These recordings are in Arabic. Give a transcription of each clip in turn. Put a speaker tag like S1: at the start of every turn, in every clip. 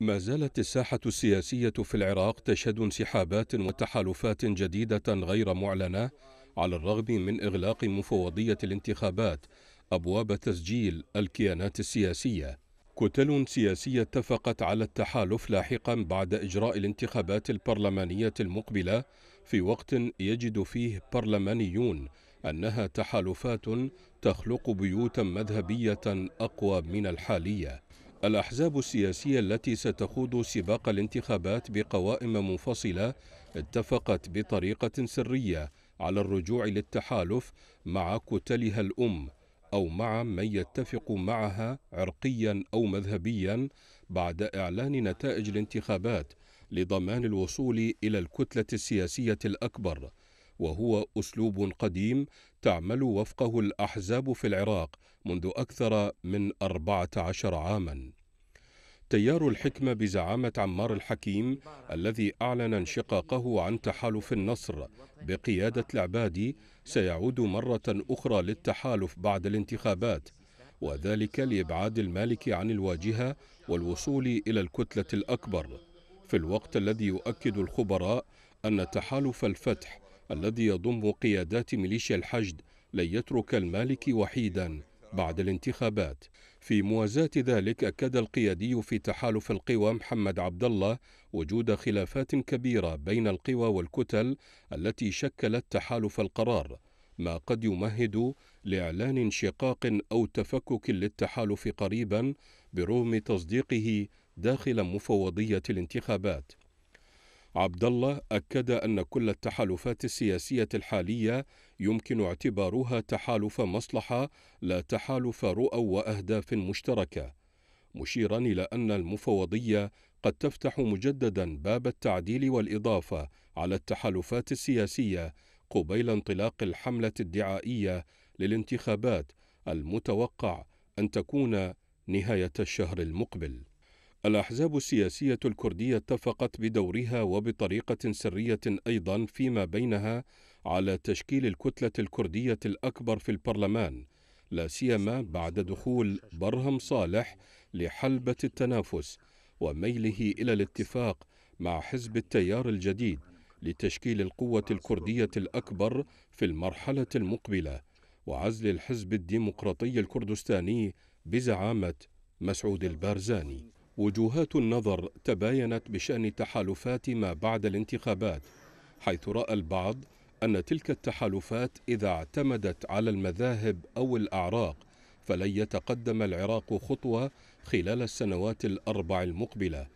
S1: ما زالت الساحة السياسية في العراق تشهد انسحابات وتحالفات جديدة غير معلنة على الرغم من إغلاق مفوضية الانتخابات أبواب تسجيل الكيانات السياسية كتل سياسية اتفقت على التحالف لاحقا بعد إجراء الانتخابات البرلمانية المقبلة في وقت يجد فيه برلمانيون أنها تحالفات تخلق بيوتا مذهبية أقوى من الحالية الأحزاب السياسية التي ستخوض سباق الانتخابات بقوائم منفصلة اتفقت بطريقة سرية على الرجوع للتحالف مع كتلها الأم أو مع من يتفق معها عرقيا أو مذهبيا بعد إعلان نتائج الانتخابات لضمان الوصول إلى الكتلة السياسية الأكبر وهو أسلوب قديم تعمل وفقه الأحزاب في العراق منذ أكثر من 14 عاماً. تيار الحكمة بزعامة عمار الحكيم الذي أعلن انشقاقه عن تحالف النصر بقيادة العبادي سيعود مرة أخرى للتحالف بعد الانتخابات وذلك لإبعاد المالك عن الواجهة والوصول إلى الكتلة الأكبر في الوقت الذي يؤكد الخبراء أن تحالف الفتح الذي يضم قيادات ميليشيا الحشد لن يترك المالك وحيدا بعد الانتخابات في موازاة ذلك أكد القيادي في تحالف القوى محمد عبد الله وجود خلافات كبيرة بين القوى والكتل التي شكلت تحالف القرار ما قد يمهد لإعلان انشقاق أو تفكك للتحالف قريبا برغم تصديقه داخل مفوضية الانتخابات عبد الله أكد أن كل التحالفات السياسية الحالية يمكن اعتبارها تحالف مصلحة لا تحالف رؤى وأهداف مشتركة، مشيرا إلى أن المفوضية قد تفتح مجددا باب التعديل والإضافة على التحالفات السياسية قبيل انطلاق الحملة الدعائية للانتخابات المتوقع أن تكون نهاية الشهر المقبل الأحزاب السياسية الكردية اتفقت بدورها وبطريقة سرية أيضا فيما بينها على تشكيل الكتلة الكردية الأكبر في البرلمان لا سيما بعد دخول برهم صالح لحلبة التنافس وميله إلى الاتفاق مع حزب التيار الجديد لتشكيل القوة الكردية الأكبر في المرحلة المقبلة وعزل الحزب الديمقراطي الكردستاني بزعامة مسعود البارزاني وجهات النظر تباينت بشأن تحالفات ما بعد الانتخابات حيث رأى البعض أن تلك التحالفات إذا اعتمدت على المذاهب أو الأعراق فلن يتقدم العراق خطوة خلال السنوات الأربع المقبلة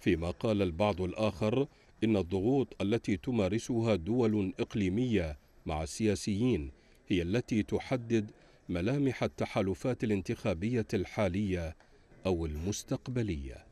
S1: فيما قال البعض الآخر إن الضغوط التي تمارسها دول إقليمية مع السياسيين هي التي تحدد ملامح التحالفات الانتخابية الحالية أو المستقبلية